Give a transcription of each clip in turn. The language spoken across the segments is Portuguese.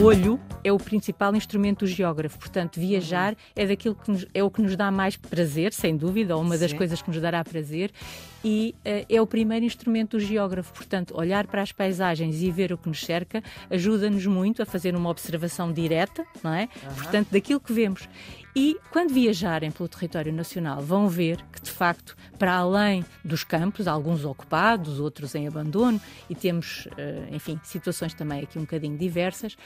O olho é o principal instrumento do geógrafo, portanto, viajar é daquilo que nos, é o que nos dá mais prazer, sem dúvida, ou uma Sim. das coisas que nos dará prazer, e uh, é o primeiro instrumento do geógrafo, portanto, olhar para as paisagens e ver o que nos cerca ajuda-nos muito a fazer uma observação direta, não é? Uhum. Portanto, daquilo que vemos e quando viajarem pelo território nacional vão ver que, de facto, para além dos campos, alguns ocupados, outros em abandono, e temos, eh, enfim, situações também aqui um bocadinho diversas,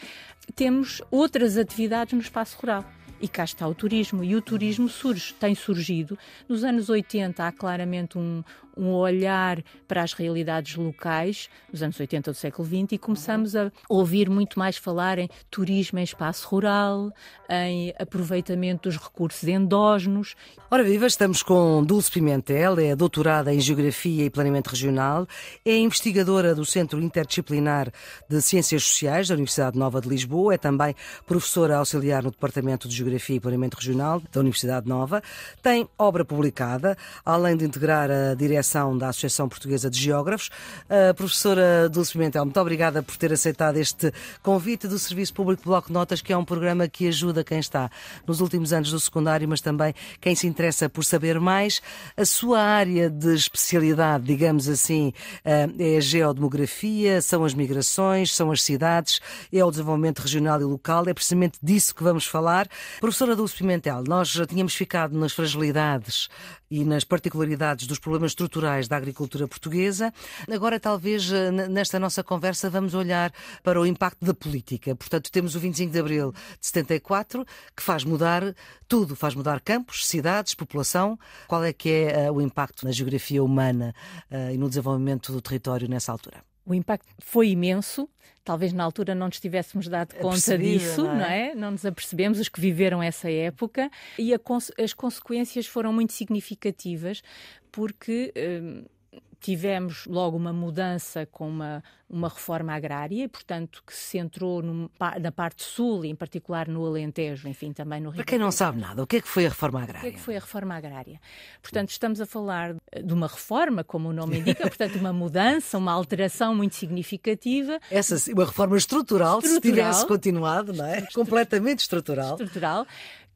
temos outras atividades no espaço rural. E cá está o turismo. E o turismo surge, tem surgido. Nos anos 80 há claramente um, um olhar para as realidades locais dos anos 80 do século XX e começamos a ouvir muito mais falar em turismo em espaço rural, em aproveitamento dos recursos endógenos. Ora viva, estamos com Dulce Pimentel, é doutorada em Geografia e Planeamento Regional, é investigadora do Centro Interdisciplinar de Ciências Sociais da Universidade Nova de Lisboa, é também professora auxiliar no Departamento de Geografia e Planeamento Regional da Universidade Nova, tem obra publicada, além de integrar a direção direção da Associação Portuguesa de Geógrafos. professora Dulce Pimentel, muito obrigada por ter aceitado este convite do Serviço Público Bloco Notas, que é um programa que ajuda quem está nos últimos anos do secundário, mas também quem se interessa por saber mais. A sua área de especialidade, digamos assim, eh, é a geodemografia, são as migrações, são as cidades, é o desenvolvimento regional e local. É precisamente disso que vamos falar. Professora Dulce Pimentel, nós já tínhamos ficado nas fragilidades e nas particularidades dos problemas estruturais da agricultura portuguesa. Agora, talvez, eh, nesta nossa conversa, vamos olhar para o impacto da política. Portanto, temos o 25 de abril de 74, que faz mudar tudo, faz mudar campos, cidades, população. Qual é que é uh, o impacto na geografia humana uh, e no desenvolvimento do território nessa altura? O impacto foi imenso, talvez na altura não nos tivéssemos dado é conta disso, é? não é? não nos apercebemos, os que viveram essa época, e cons as consequências foram muito significativas, porque. Hum, tivemos logo uma mudança com uma, uma reforma agrária, e, portanto, que se centrou no, na parte sul, e em particular no Alentejo, enfim, também no Rio. Para quem não sabe nada, o que é que foi a reforma agrária? O que é que foi a reforma agrária? Portanto, estamos a falar de uma reforma, como o nome indica, portanto, uma mudança, uma alteração muito significativa. Essa, uma reforma estrutural, estrutural se tivesse continuado, não é? Estrutural, Completamente estrutural. Estrutural,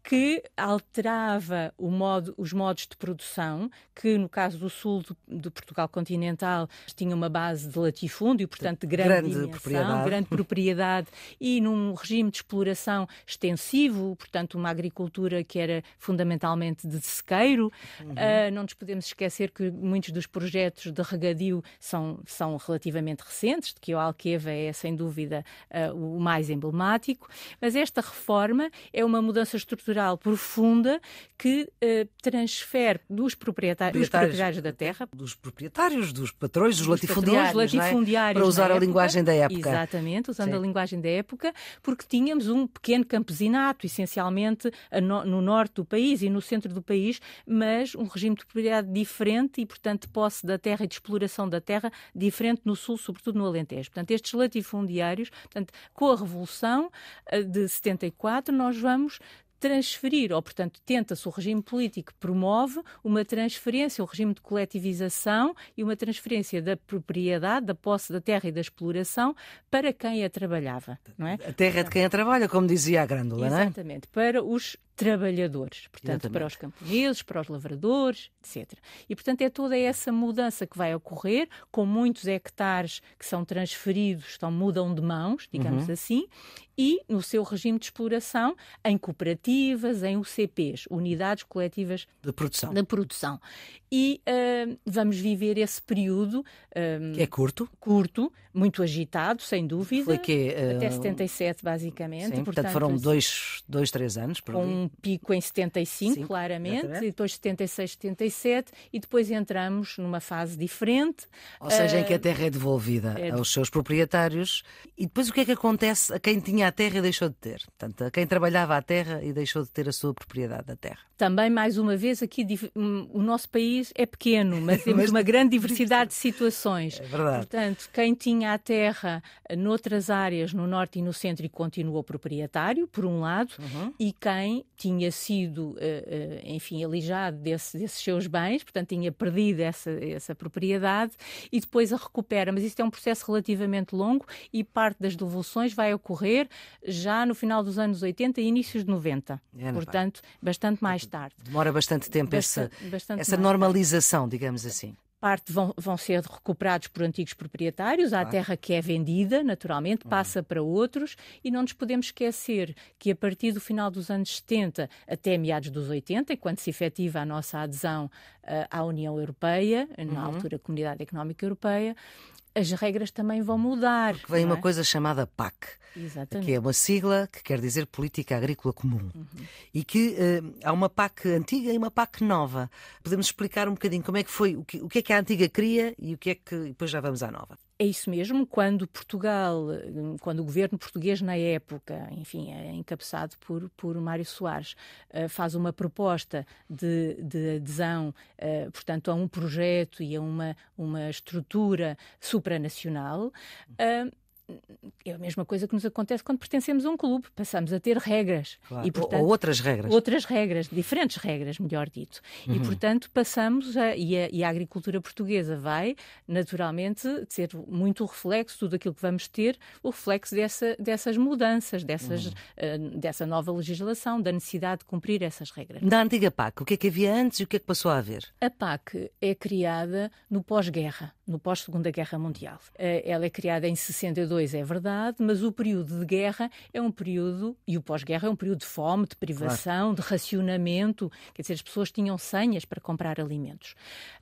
que alterava modo, os modos de produção, que no caso do sul de, Portugal continental tinha uma base de latifúndio, portanto de grande, grande propriedade. grande propriedade e num regime de exploração extensivo, portanto uma agricultura que era fundamentalmente de sequeiro. Uhum. Uh, não nos podemos esquecer que muitos dos projetos de regadio são, são relativamente recentes, de que o Alqueva é sem dúvida uh, o mais emblemático, mas esta reforma é uma mudança estrutural profunda que uh, transfere dos proprietários, dos proprietários da terra, dos proprietários, dos patrões, dos, dos latifundiários, patrões, latifundiários é? para usar a época, linguagem da época. Exatamente, usando Sim. a linguagem da época, porque tínhamos um pequeno campesinato, essencialmente no, norte do país e no centro do país, mas um regime de propriedade diferente e, portanto, posse da terra e de exploração da terra diferente no sul, sobretudo no Alentejo. Portanto, estes latifundiários, portanto, com a Revolução eh, de 74, nós vamos transferir, ou portanto tenta-se o regime político promove uma transferência, o um regime de coletivização e uma transferência da propriedade, da posse da terra e da exploração para quem a trabalhava, não é? A terra é de quem a trabalha, como dizia a Grândola, não é? Exatamente, para os trabalhadores, portanto, Exatamente. para os camponeses, para os lavradores, etc. E, portanto, é toda essa mudança que vai ocorrer, com muitos hectares que são transferidos, estão, mudam de mãos, digamos uhum. assim, e no seu regime de exploração em cooperativas, em UCPs, Unidades Coletivas de Produção. De produção. E uh, vamos viver esse período... Uh, que é curto. Curto, muito agitado, sem dúvida. Foi que... Uh, até 77, hum, basicamente. Sim, portanto, portanto foram assim, dois, dois, três anos. Por um pico em 75, Sim, claramente, exatamente. e depois 76, 77, e depois entramos numa fase diferente. Ou seja, uh, em que ah, a terra é devolvida é... aos seus proprietários. E depois o que é que acontece a quem tinha a terra e deixou de ter? Portanto, a quem trabalhava a terra e deixou de ter a sua propriedade da terra. Também, mais uma vez, aqui hum, o nosso país é pequeno, mas temos mas... uma grande diversidade de situações. É verdade. Portanto, quem tinha a terra eh, noutras áreas, no norte e no centro, e continuou proprietário, por um lado, uhum. e quem tinha sido, eh, eh, enfim, alijado desse, desses seus bens, portanto tinha perdido essa, essa propriedade e depois a recupera. Mas isso é um processo relativamente longo e parte das devoluções vai ocorrer já no final dos anos 80 e inícios de 90. É, portanto, vai. bastante mais tarde. Demora bastante tempo bastante, essa, bastante essa normalização, digamos assim parte vão, vão ser recuperados por antigos proprietários, há ah. terra que é vendida, naturalmente, uhum. passa para outros, e não nos podemos esquecer que a partir do final dos anos 70 até meados dos 80, é quando se efetiva a nossa adesão uh, à União Europeia, na uhum. altura Comunidade Económica Europeia, as regras também vão mudar. Porque vem é? uma coisa chamada PAC, Exatamente. que é uma sigla que quer dizer Política Agrícola Comum. Uhum. E que uh, há uma PAC antiga e uma PAC nova. Podemos explicar um bocadinho como é que foi, o que, o que é que a antiga cria e o que é que. depois já vamos à nova. É isso mesmo, quando Portugal, quando o governo português na época, enfim, é encabeçado por, por Mário Soares, eh, faz uma proposta de, de adesão, eh, portanto, a um projeto e a uma, uma estrutura supranacional, eh, é a mesma coisa que nos acontece quando pertencemos a um clube. Passamos a ter regras. Claro. E, portanto, ou, outras regras. Outras regras, diferentes regras, melhor dito. Uhum. E, portanto, passamos a e, a e, a. agricultura portuguesa vai, naturalmente, ser muito o reflexo, tudo aquilo que vamos ter, o reflexo dessa, dessas mudanças, dessas, uhum. uh, dessa nova legislação, da necessidade de cumprir essas regras. Da antiga PAC, o que é que havia antes e o que é que passou a haver? A PAC é criada no pós-guerra no pós-Segunda Guerra Mundial. Eh, ela é criada em 62, é verdade, mas o período de guerra é um período, e o pós-guerra é um período de fome, de privação, claro. de racionamento, quer dizer, as pessoas tinham senhas para comprar alimentos.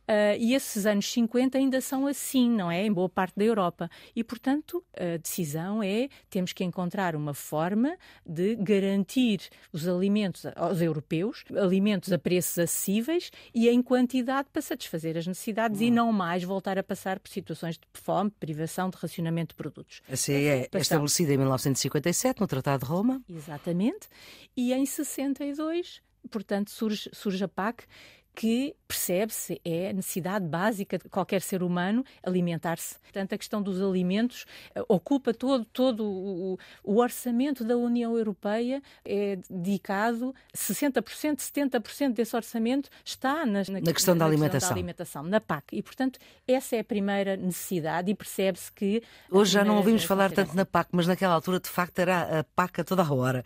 Eh, e esses anos 50 ainda são assim, não é? Em boa parte da Europa. E, portanto, a decisão é temos que encontrar uma forma de garantir os alimentos aos europeus, alimentos a preços acessíveis e em quantidade para satisfazer as necessidades e não mais voltar a passar passar por situações de fome, de privação, de racionamento de produtos. A CEE é estabelecida em 1957, no Tratado de Roma. Exatamente. E em 62, portanto, surge, surge a PAC, que percebe-se é a necessidade básica de qualquer ser humano alimentar-se. Portanto, a questão dos alimentos eh, ocupa todo, todo o, o orçamento da União Europeia, é dedicado 60%, 70% desse orçamento está na, na, na questão, na, da, alimentação. da alimentação, na PAC. E, portanto, essa é a primeira necessidade e percebe-se que. Hoje já não ouvimos falar tanto na PAC, mas naquela altura, de facto, era a PAC a toda a hora.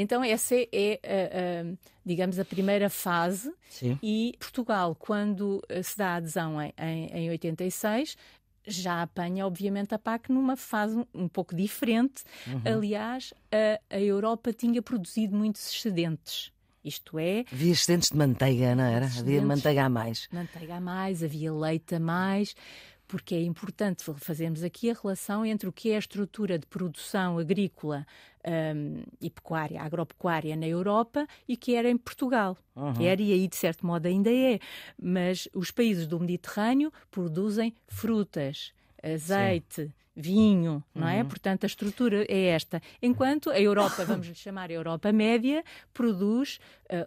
Então, essa é, a, a, digamos, a primeira fase. Sim. E Portugal, quando eh, se dá a adesão em, em, em 86, já apanha, obviamente, a PAC numa fase um pouco diferente. Uhum. Aliás, a, a, Europa tinha produzido muitos excedentes. Isto é. Havia excedentes de manteiga, não era? Havia manteiga a mais. Manteiga a mais, havia leite a mais porque é importante fazermos aqui a relação entre o que é a estrutura de produção agrícola um, e pecuária, agropecuária na Europa e que era em Portugal. Uhum. Era e aí, de certo modo, ainda é. Mas os países do Mediterrâneo produzem frutas, azeite. Sim vinho, não é? uhum. é? Portanto, a estrutura é esta. Enquanto a Europa, vamos lhe chamar a Europa Média, produz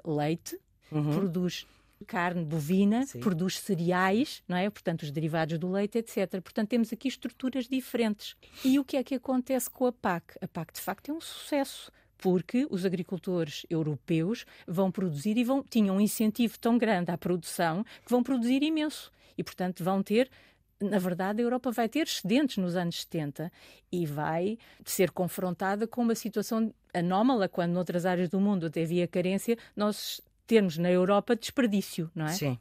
uh, leite, uhum. produz carne bovina, Sim. produz cereais, não é? Portanto, os derivados do leite, etc. Portanto, temos aqui estruturas diferentes. E o que é que acontece com a PAC? A PAC, de facto, é um sucesso porque os agricultores europeus vão produzir e vão, tinham um incentivo tão grande à produção que vão produzir imenso. E, portanto, vão ter. Na verdade, a Europa vai ter excedentes nos anos 70 e vai ser confrontada com uma situação anómala, quando noutras áreas do mundo até havia carência, nós termos na Europa desperdício, não é? Sim.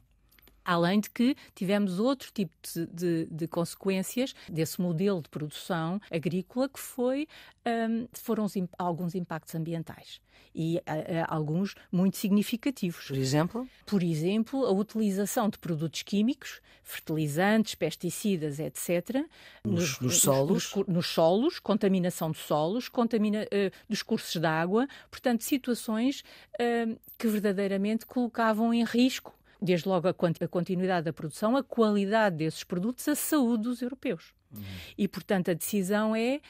Além de que tivemos outro tipo de, de, de consequências desse modelo de produção agrícola que foi um, foram os, alguns impactos ambientais e a, eh, a, eh, alguns muito significativos. Por exemplo? Por exemplo, a utilização de produtos químicos, fertilizantes, pesticidas, etc. Nos, nos, nos solos? Nos, nos, solos, contaminação de solos, contamina, uh, dos cursos de água, portanto, situações uh, que verdadeiramente colocavam em risco desde logo a continuidade da produção, a qualidade desses produtos, a saúde dos europeus. Uhum. E, portanto, a decisão é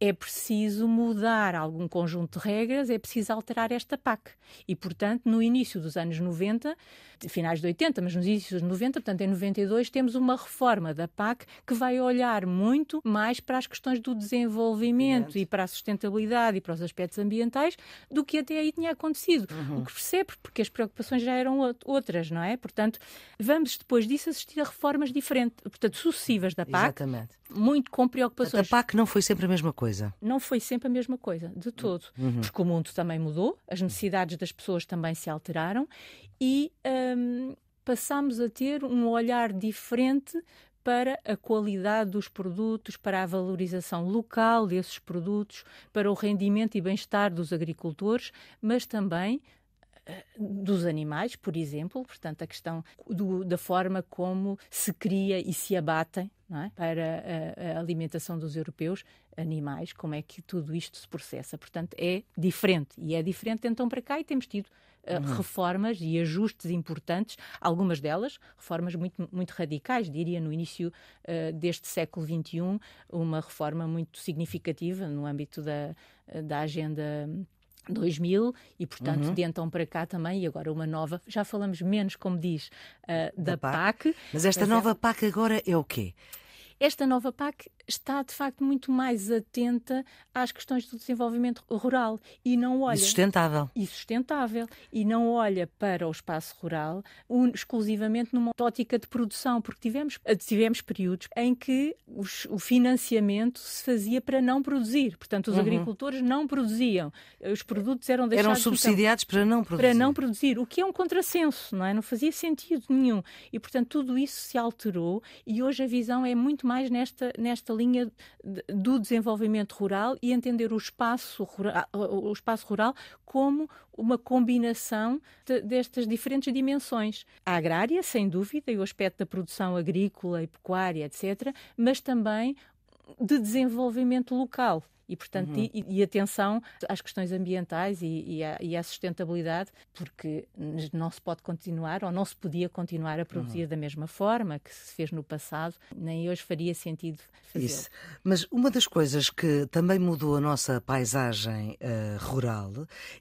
é preciso mudar algum conjunto de regras, é preciso alterar esta PAC. E, portanto, no início dos anos 90, finais de 80, mas nos inícios dos 90, portanto, em 92, temos uma reforma da PAC que vai olhar muito mais para as questões do desenvolvimento Sim. e para a sustentabilidade e para os aspectos ambientais do que até aí tinha acontecido. Uhum. O que percebe, porque as preocupações já eram outras, não é? Portanto, vamos depois disso assistir a reformas diferentes, portanto, sucessivas da PAC, Exatamente muito com preocupações. A PAC não foi sempre a mesma coisa? Não foi sempre a mesma coisa, de todo. Uhum. Porque o mundo também mudou, as necessidades das pessoas também se alteraram e um, passámos a ter um olhar diferente para a qualidade dos produtos, para a valorização local desses produtos, para o rendimento e bem-estar dos agricultores, mas também hum, dos animais, por exemplo, portanto, a questão do, da forma como se cria e se abatem é? para a, a, alimentação dos europeus, animais, como é que tudo isto se processa. Portanto, é diferente. E é diferente então para cá e temos tido eh, uhum. reformas e ajustes importantes, algumas delas reformas muito, muito radicais, diria no início uh, deste século XXI, uma reforma muito significativa no âmbito da, da agenda 2000 e, portanto, uhum. de então para cá também, e agora uma nova, já falamos menos, como diz, uh, da, da PAC. PAC. Mas esta mas nova é... PAC agora é o quê? Esta nova PAC está, de facto, muito mais atenta às questões do desenvolvimento rural e não olha... E sustentável. E sustentável. E não olha para o espaço rural exclusivamente numa ótica de produção, porque tivemos, tivemos períodos em que os, o financiamento se fazia para não produzir. Portanto, os uhum. agricultores não produziam. Os produtos eram deixados... Eram subsidiados então, para não produzir. Para não produzir, o que é um contrassenso, não é? Não fazia sentido nenhum. E, portanto, tudo isso se alterou e hoje a visão é muito mais nesta, nesta linha de, do desenvolvimento rural e entender o espaço rural, o espaço rural como uma combinação de, destas diferentes dimensões. A agrária, sem dúvida, e o aspecto da produção agrícola e pecuária, etc., mas também de desenvolvimento local. E, portanto, uhum. e, e, atenção às questões ambientais e, e, à, e, à, sustentabilidade, porque não se pode continuar ou não se podia continuar a produzir uhum. da mesma forma que se fez no passado, nem hoje faria sentido fazer. Isso. Mas uma das coisas que também mudou a nossa paisagem uh, rural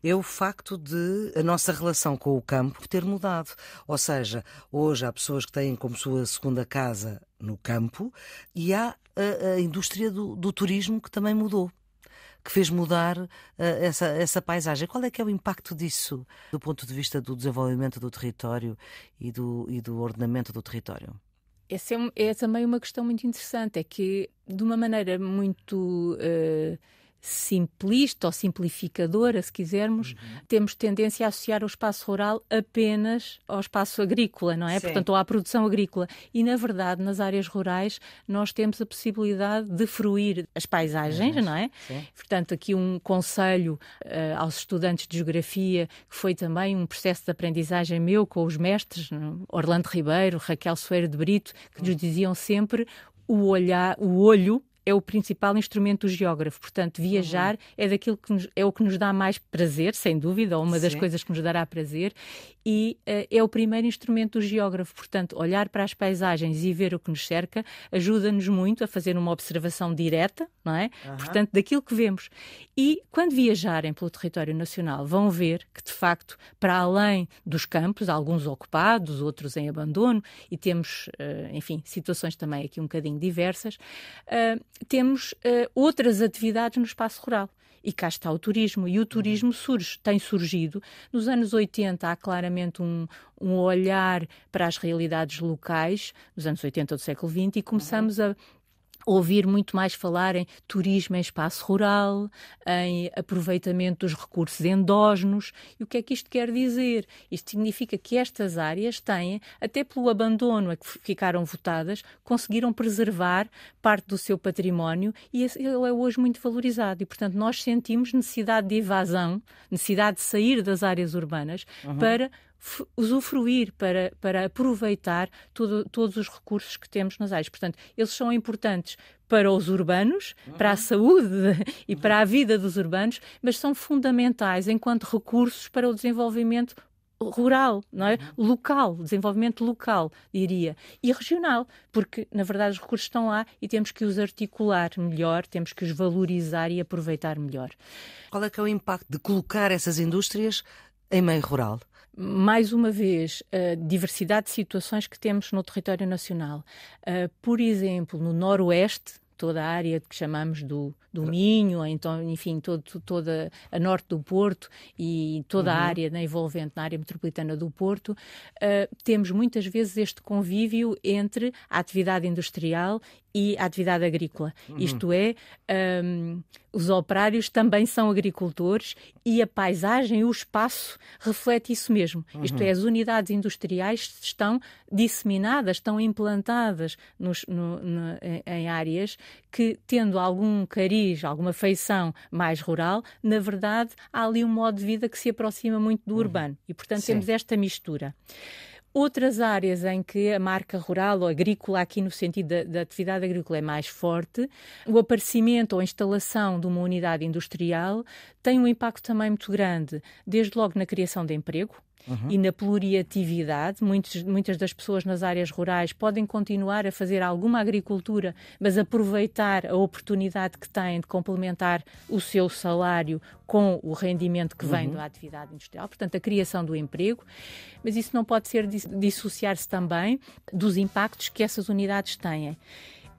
é o facto de a nossa relação com o campo ter mudado. Ou seja, hoje há pessoas que têm como sua segunda casa no campo e há a, a indústria do, do turismo que também mudou que fez mudar uh, essa, essa paisagem. Qual é que é o impacto disso do ponto de vista do desenvolvimento do território e do, e do ordenamento do território? Essa é, é também uma questão muito interessante, é que de uma maneira muito uh, simplista ou simplificadora, se quisermos, uhum. temos tendência a associar o espaço rural apenas ao espaço agrícola, não é? Sim. Portanto, ou à produção agrícola. E, na verdade, nas áreas rurais, nós temos a possibilidade de fruir as paisagens, uhum. não é? Sim. Portanto, aqui um conselho uh, aos estudantes de geografia, que foi também um processo de aprendizagem meu com os mestres, Orlando Ribeiro, Raquel Soeiro de Brito, que uhum. nos diziam sempre o, olhar, o olho é o principal instrumento do geógrafo. Portanto, viajar uhum. é daquilo que nos, é o que nos dá mais prazer, sem dúvida, ou uma Sim. das coisas que nos dará prazer, e uh, é o primeiro instrumento do geógrafo. Portanto, olhar para as paisagens e ver o que nos cerca ajuda-nos muito a fazer uma observação direta, não é? Uhum. Portanto, daquilo que vemos. E quando viajarem pelo território nacional, vão ver que, de facto, para além dos campos, alguns ocupados, outros em abandono, e temos, uh, enfim, situações também aqui um bocadinho diversas, uh, temos uh, outras atividades no espaço rural. E cá está o turismo. E o turismo surge, tem surgido. Nos anos 80 há claramente um, um olhar para as realidades locais, nos anos 80 do século XX, e começamos a, ouvir muito mais falar em turismo em espaço rural, em aproveitamento dos recursos endógenos. E o que é que isto quer dizer? Isto significa que estas áreas têm, até pelo abandono a que ficaram votadas, conseguiram preservar parte do seu património e ele é hoje muito valorizado. E, portanto, nós sentimos necessidade de evasão, necessidade de sair das áreas urbanas uhum. para usufruir, para, para aproveitar todo, todos os recursos que temos nas áreas. Portanto, eles são importantes para os urbanos, para a uhum. saúde e uhum. para a vida dos urbanos, mas são fundamentais enquanto recursos para o desenvolvimento rural, não é? Uhum. Local, desenvolvimento local, diria, e regional, porque na verdade os recursos estão lá e temos que os articular melhor, temos que os valorizar e aproveitar melhor. Qual é que é o impacto de colocar essas indústrias em meio rural? mais uma vez, a diversidade de situações que temos no território nacional. Por exemplo, no Noroeste, toda a área que chamamos do, do Minho, então, enfim, todo, toda a norte do Porto e toda uhum. a área né, envolvente na área metropolitana do Porto, uh, temos muitas vezes este convívio entre a atividade industrial e a atividade agrícola. Uhum. Isto é, um, os operários também são agricultores e a paisagem, o espaço, reflete isso mesmo. Uhum. Isto é, uhum. as unidades industriais estão disseminadas, estão implantadas nos, no, no, em áreas que, tendo algum cariz, alguma feição mais rural, na verdade há ali um modo de vida que se aproxima muito do uhum. urbano. E, portanto, Sim. temos esta mistura. Outras áreas em que a marca rural ou agrícola, aqui no sentido da, da atividade agrícola, é mais forte, o aparecimento ou instalação de uma unidade industrial tem um impacto também muito grande, desde logo na criação de emprego, uhum. e na pluriatividade. Muitos, muitas das pessoas nas áreas rurais podem continuar a fazer alguma agricultura, mas aproveitar a oportunidade que têm de complementar o seu salário com o rendimento que vem uhum. da atividade industrial, portanto, a criação do emprego, mas isso não pode ser dissociar-se também dos impactos que essas unidades têm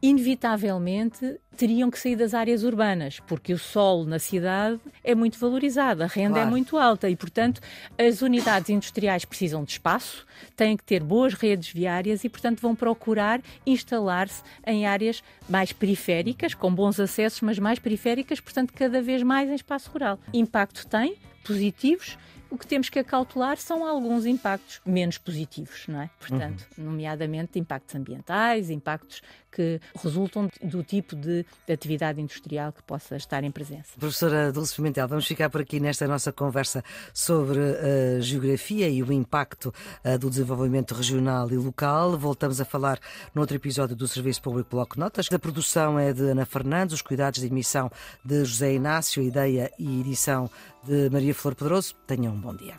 inevitavelmente teriam que sair das áreas urbanas, porque o solo na cidade é muito valorizado, a renda é claro. é muito alta e, portanto, as unidades industriais precisam de espaço, têm que ter boas redes viárias e, portanto, vão procurar instalar-se em áreas mais periféricas, com bons acessos, mas mais periféricas, portanto, cada vez mais em espaço rural. Impacto tem, positivos o que temos que acautelar são alguns impactos menos positivos, não é? Portanto, uhum. nomeadamente impactos ambientais, impactos que resultam do tipo de atividade industrial que possa estar em presença. Professora Dulce Pimentel, vamos ficar por aqui nesta nossa conversa sobre a eh, geografia e o impacto eh, do desenvolvimento regional e local. Voltamos a falar noutro episódio do Serviço Público Bloco Notas. A produção é de Ana Fernandes, os cuidados de emissão de José Inácio, ideia e edição de Maria Flor Pedroso. Tenham um bom dia.